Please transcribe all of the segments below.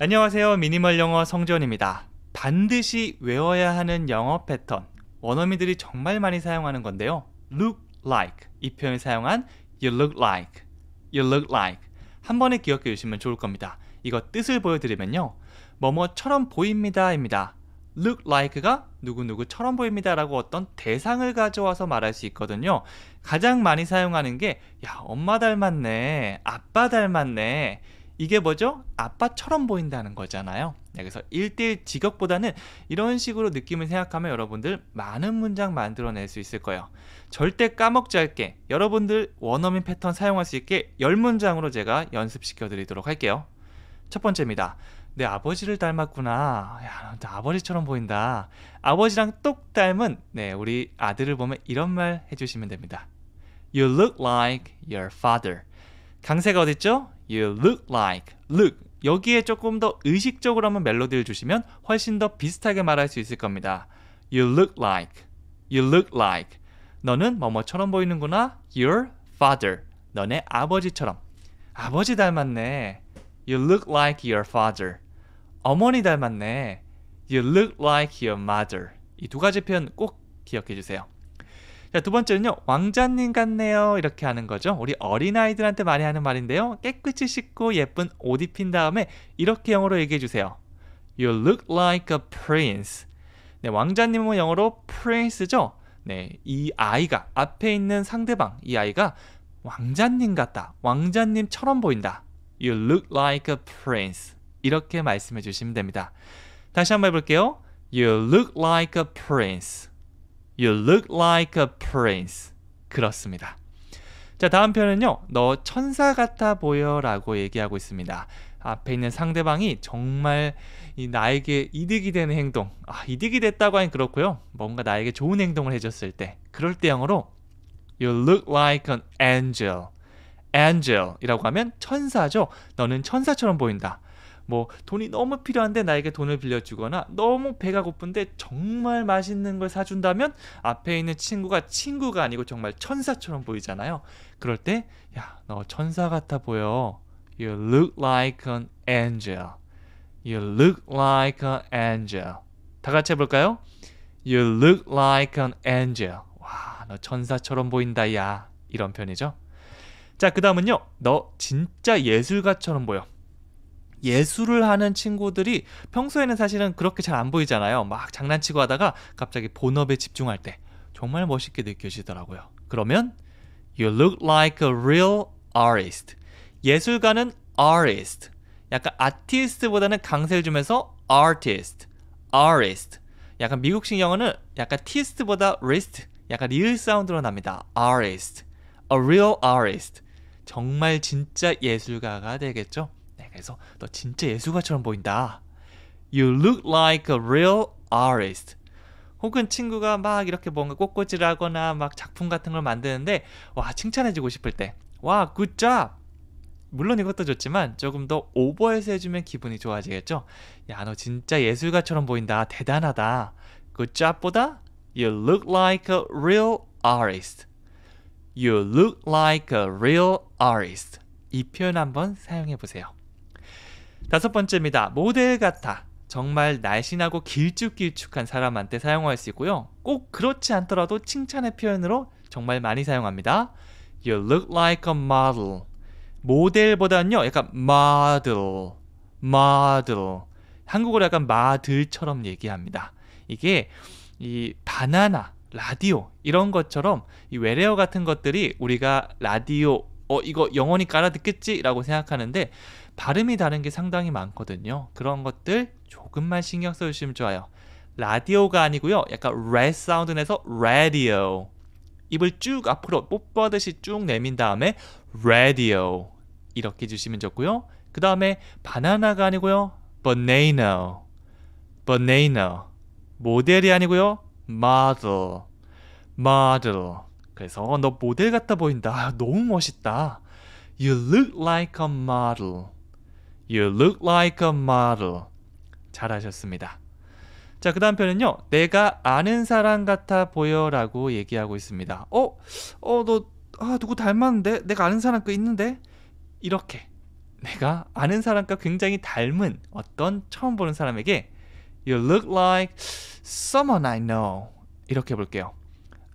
안녕하세요. 미니멀 영어 성지원입니다. 반드시 외워야 하는 영어 패턴. 원어민들이 정말 많이 사용하는 건데요. look like 이 표현을 사용한 you look like, you look like 한 번에 기억해 주시면 좋을 겁니다. 이거 뜻을 보여드리면요. 뭐뭐처럼 보입니다입니다. look like가 누구누구처럼 보입니다라고 어떤 대상을 가져와서 말할 수 있거든요. 가장 많이 사용하는 게 야, 엄마 닮았네, 아빠 닮았네, 이게 뭐죠? 아빠처럼 보인다는 거잖아요. 네, 그래서 1대1 직역보다는 이런 식으로 느낌을 생각하면 여러분들 많은 문장 만들어낼 수 있을 거예요. 절대 까먹지 않게 여러분들 원어민 패턴 사용할 수 있게 10문장으로 제가 연습시켜 드리도록 할게요. 첫 번째입니다. 내 아버지를 닮았구나. 야, 아버지처럼 보인다. 아버지랑 똑 닮은 네, 우리 아들을 보면 이런 말 해주시면 됩니다. You look like your father. 강세가 어딨죠? You look like. Look. 여기에 조금 더 의식적으로 한번 멜로디를 주시면 훨씬 더 비슷하게 말할 수 있을 겁니다. You look like. You look like. 너는 뭐뭐처럼 보이는구나. Your father. 너네 아버지처럼. 아버지 닮았네. You look like your father. 어머니 닮았네. You look like your mother. 이 두 가지 표현 꼭 기억해 주세요. 자, 두 번째는요. 왕자님 같네요. 이렇게 하는 거죠. 우리 어린아이들한테 많이 하는 말인데요. 깨끗이 씻고 예쁜 옷 입힌 다음에 이렇게 영어로 얘기해 주세요. You look like a prince. 네, 왕자님은 영어로 prince죠. 네, 이 아이가 앞에 있는 상대방 이 아이가 왕자님 같다. 왕자님처럼 보인다. You look like a prince. 이렇게 말씀해 주시면 됩니다. 다시 한번 해볼게요. You look like a prince. You look like a prince. 그렇습니다. 자 다음 편은요너 천사 같아 보여 라고 얘기하고 있습니다. 앞에 있는 상대방이 정말 이 나에게 이득이 되는 행동 아, 이득이 됐다고 하긴 그렇고요. 뭔가 나에게 좋은 행동을 해줬을 때 그럴 때 영어로 You look like an angel. angel이라고 하면 천사죠. 너는 천사처럼 보인다. 뭐 돈이 너무 필요한데 나에게 돈을 빌려주거나 너무 배가 고픈데 정말 맛있는 걸 사준다면 앞에 있는 친구가 친구가 아니고 정말 천사처럼 보이잖아요. 그럴 때 야 너 천사 같아 보여. You look like an angel. You look like an angel. 다 같이 해볼까요? You look like an angel. 와, 너 천사처럼 보인다, 야. 이런 편이죠. 자, 그 다음은요. 너 진짜 예술가처럼 보여. 예술을 하는 친구들이 평소에는 사실은 그렇게 잘 안 보이잖아요. 막 장난치고 하다가 갑자기 본업에 집중할 때 정말 멋있게 느껴지더라고요. 그러면 You look like a real artist. 예술가는 artist. 약간 아티스트보다는 강세를 주면서 artist, artist. 약간 미국식 영어는 약간 티스트보다 wrist. 약간 리을 사운드로 납니다. artist, a real artist. 정말 진짜 예술가가 되겠죠? 그래서 너 진짜 예술가처럼 보인다. You look like a real artist. 혹은 친구가 막 이렇게 뭔가 꽃꽂이라거나막 작품 같은 걸 만드는데 와 칭찬해주고 싶을 때와 굿잡 물론 이것도 좋지만 조금 더 오버해서 해주면 기분이 좋아지겠죠 야 너 진짜 예술가처럼 보인다 대단하다 굿잡보다 You look like a real artist You look like a real artist 이 표현 한번 사용해 보세요 다섯 번째입니다. 모델 같아. 정말 날씬하고 길쭉길쭉한 사람한테 사용할 수 있고요. 꼭 그렇지 않더라도 칭찬의 표현으로 정말 많이 사용합니다. You look like a model. 모델보다는요, 약간 model, model. 한국어로 약간 마들처럼 얘기합니다. 이게 이 바나나, 라디오 이런 것처럼 이 외래어 같은 것들이 우리가 라디오 어 이거 영원히 깔아 듣겠지라고 생각하는데 발음이 다른 게 상당히 많거든요. 그런 것들 조금만 신경 써주시면 좋아요. 라디오가 아니고요. 약간 레 사운드 내서 라디오. 입을 쭉 앞으로 뽀뽀하듯이 쭉 내민 다음에 라디오 이렇게 주시면 좋고요. 그 다음에 바나나가 아니고요. banana, banana 모델이 아니고요. model, model 그래서 너 모델 같아 보인다. 아, 너무 멋있다. You look like a model. You look like a model. 잘하셨습니다. 자, 그 다음 편은요. 내가 아는 사람 같아 보여라고 얘기하고 있습니다. 어? 어, 너 아, 누구 닮았는데? 내가 아는 사람 그 있는데? 이렇게 내가 아는 사람과 굉장히 닮은 어떤 처음 보는 사람에게 You look like someone I know. 이렇게 볼게요.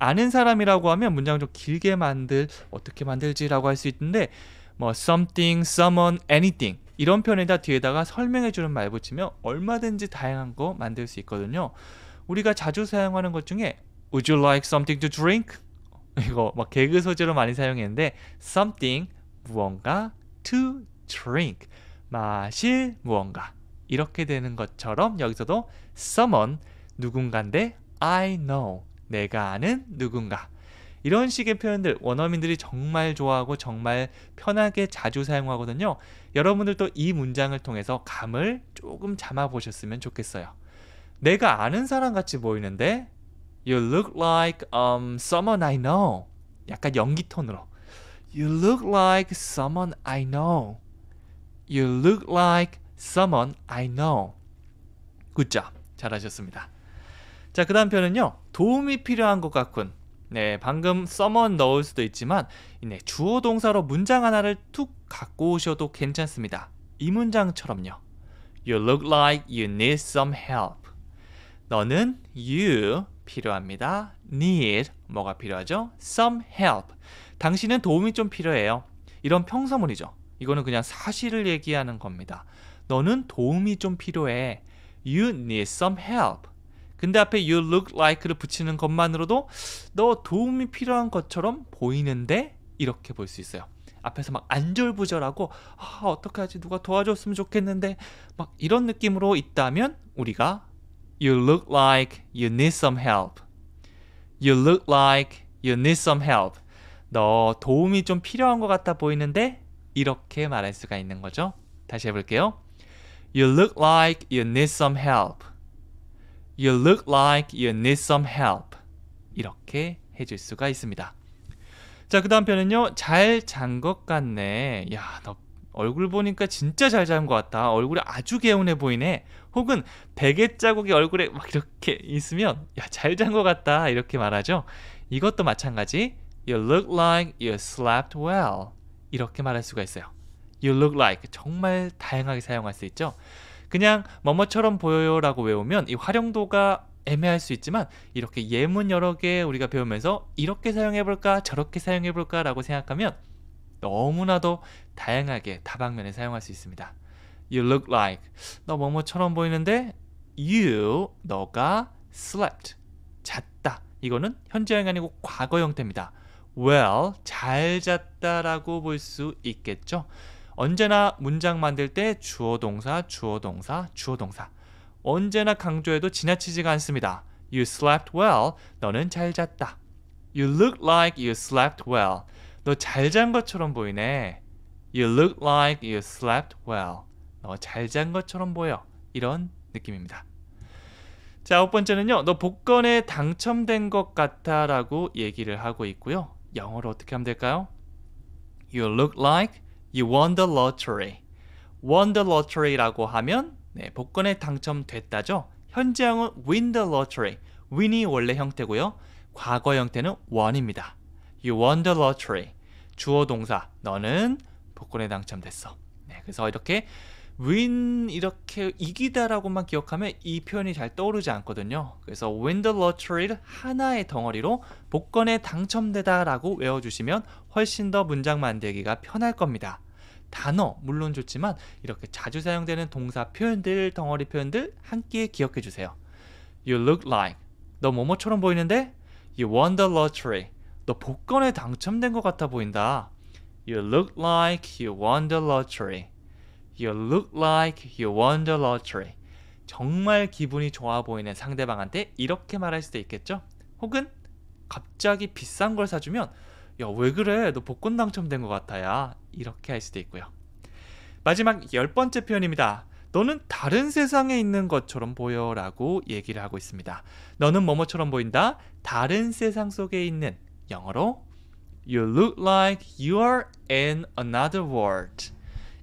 아는 사람이라고 하면 문장 좀 길게 만들 어떻게 만들지라고 할 수 있는데 뭐 something, someone, anything 이런 편에다 뒤에다가 설명해 주는 말 붙이면 얼마든지 다양한 거 만들 수 있거든요. 우리가 자주 사용하는 것 중에 Would you like something to drink? 이거 막 개그 소재로 많이 사용했는데 something 무언가 to drink 마실 무언가 이렇게 되는 것처럼 여기서도 someone 누군가인데 I know 내가 아는 누군가 이런 식의 표현들 원어민들이 정말 좋아하고 정말 편하게 자주 사용하거든요. 여러분들도 이 문장을 통해서 감을 조금 잡아 보셨으면 좋겠어요. 내가 아는 사람 같이 보이는데 You look like um, someone I know. 약간 연기 톤으로 You look like someone I know. You look like someone I know. 굿잡. 잘하셨습니다. 자, 그 다음 편은요 도움이 필요한 것 같군. 네, 방금 써먼 넣을 수도 있지만 네, 주어 동사로 문장 하나를 툭 갖고 오셔도 괜찮습니다. 이 문장처럼요. You look like you need some help. 너는 you 필요합니다. need 뭐가 필요하죠? some help. 당신은 도움이 좀 필요해요. 이런 평서문이죠. 이거는 그냥 사실을 얘기하는 겁니다. 너는 도움이 좀 필요해. You need some help. 근데 앞에 you look like를 붙이는 것만으로도 너 도움이 필요한 것처럼 보이는데 이렇게 볼 수 있어요. 앞에서 막 안절부절하고 아, 어떻게 하지 누가 도와줬으면 좋겠는데 막 이런 느낌으로 있다면 우리가 you look like you need some help. you look like you need some help. 너 도움이 좀 필요한 것 같아 보이는데 이렇게 말할 수가 있는 거죠. 다시 해볼게요. You look like you need some help. You look like you need some help. 이렇게 해줄 수가 있습니다. 자, 그 다음 편은요잘 잔 것 같네. 야, 너 얼굴 보니까 진짜 잘 잔 것 같다. 얼굴이 아주 개운해 보이네. 혹은 베개 자국이 얼굴에 막 이렇게 있으면 야, 잘 잔 것 같다. 이렇게 말하죠. 이것도 마찬가지. You look like you slept well. 이렇게 말할 수가 있어요. You look like 정말 다양하게 사용할 수 있죠. 그냥 뭐뭐처럼 보여요라고 외우면 이 활용도가 애매할 수 있지만 이렇게 예문 여러 개 우리가 배우면서 이렇게 사용해 볼까 저렇게 사용해 볼까라고 생각하면 너무나도 다양하게 다방면에 사용할 수 있습니다. You look like 너 뭐뭐처럼 보이는데 you 너가 slept 잤다 이거는 현재형이 아니고 과거 형태입니다. well 잘 잤다라고 볼 수 있겠죠. 언제나 문장 만들 때 주어 동사, 주어 동사, 주어 동사. 언제나 강조해도 지나치지가 않습니다. You slept well. 너는 잘 잤다. You look like you slept well. 너 잘 잔 것처럼 보이네. You look like you slept well. 너 잘 잔 것처럼 보여. 이런 느낌입니다. 자, 첫 번째는요. 너 복권에 당첨된 것 같아라고 얘기를 하고 있고요. 영어로 어떻게 하면 될까요? You look like You won the lottery. won the lottery라고 하면 네, 복권에 당첨됐다죠. 현재형은 win the lottery. win이 원래 형태고요. 과거 형태는 won입니다. You won the lottery. 주어 동사 너는 복권에 당첨됐어. 네, 그래서 이렇게 win 이렇게 이기다라고만 기억하면 이 표현이 잘 떠오르지 않거든요. 그래서 win the lottery를 하나의 덩어리로 복권에 당첨되다라고 외워주시면 훨씬 더 문장 만들기가 편할 겁니다. 단어 물론 좋지만 이렇게 자주 사용되는 동사 표현들, 덩어리 표현들 함께 기억해 주세요. You look like 너 뭐뭐처럼 보이는데? You won the lottery 너 복권에 당첨된 것 같아 보인다. You look like you won the lottery. You look like you won the lottery. 정말 기분이 좋아 보이는 상대방한테 이렇게 말할 수도 있겠죠? 혹은 갑자기 비싼 걸 사주면 야 왜 그래 너 복권 당첨된 것 같아 야 이렇게 할 수도 있고요. 마지막 열 번째 표현입니다. 너는 다른 세상에 있는 것처럼 보여 라고 얘기를 하고 있습니다. 너는 뭐뭐처럼 보인다? 다른 세상 속에 있는 영어로 You look like you r e in another world.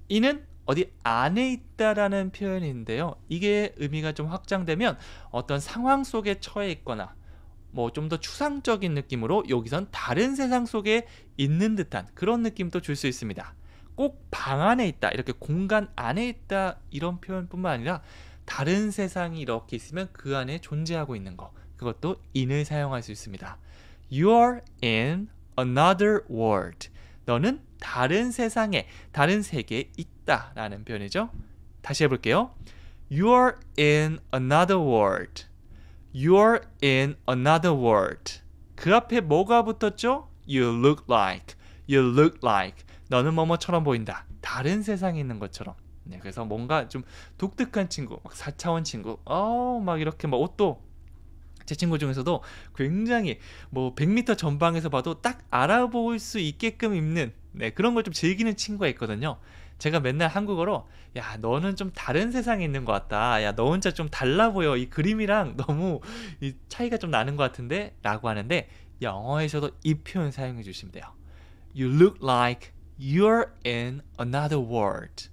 이는 어디 안에 있다라는 표현인데요. 이게 의미가 좀 확장되면 어떤 상황 속에 처해 있거나 뭐좀더 추상적인 느낌으로 여기선 다른 세상 속에 있는 듯한 그런 느낌도 줄 수 있습니다. 꼭 방 안에 있다 이렇게 공간 안에 있다 이런 표현뿐만 아니라 다른 세상이 이렇게 있으면 그 안에 존재하고 있는 거 그것도 in을 사용할 수 있습니다. You're in another world. 너는 다른 세상에 다른 세계에 있다라는 표현이죠. 다시 해볼게요. You're in another world. You're in another world. 그 앞에 뭐가 붙었죠? You look like. You look like. 너는 뭐뭐처럼 보인다. 다른 세상에 있는 것처럼. 네, 그래서 뭔가 좀 독특한 친구, 막 4차원 친구, 어, 막 이렇게 막 뭐 옷도 제 친구 중에서도 굉장히 뭐 100m 전방에서 봐도 딱 알아볼 수 있게끔 입는 네, 그런 걸 좀 즐기는 친구가 있거든요. 제가 맨날 한국어로 야 너는 좀 다른 세상에 있는 것 같다 야 너 혼자 좀 달라 보여 이 그림이랑 너무 이 차이가 좀 나는 것 같은데 라고 하는데 영어에서도 이 표현 사용해 주시면 돼요 You look like you're in another world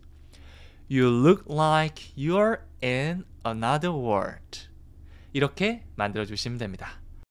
You look like you're in another world 이렇게 만들어 주시면 됩니다